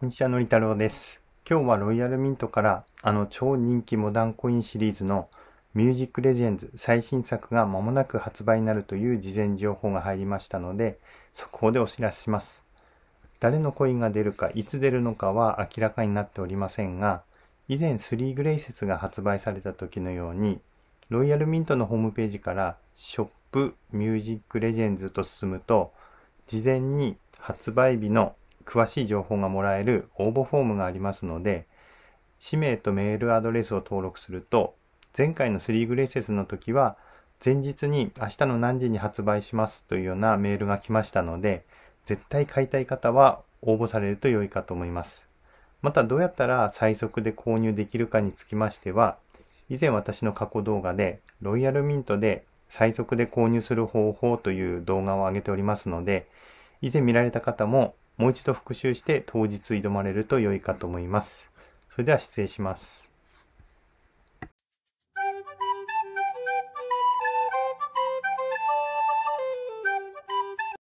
こんにちは、のり太郎です。今日はロイヤルミントからあの超人気モダンコインシリーズのミュージックレジェンズ最新作が間もなく発売になるという事前情報が入りましたので、速報でお知らせします。誰のコインが出るか、いつ出るのかは明らかになっておりませんが、以前スリーグレイセスが発売された時のように、ロイヤルミントのホームページからシプミュージックレジェンズと進むと、事前に発売日の詳しい情報がもらえる応募フォームがありますので、氏名とメールアドレスを登録すると、前回の3グレイセスの時は、前日に明日の何時に発売しますというようなメールが来ましたので、絶対買いたい方は応募されると良いかと思います。またどうやったら最速で購入できるかにつきましては、以前私の過去動画でロイヤルミントで最速で購入する方法という動画を上げておりますので、以前見られた方ももう一度復習して当日挑まれると良いかと思います。それでは失礼します。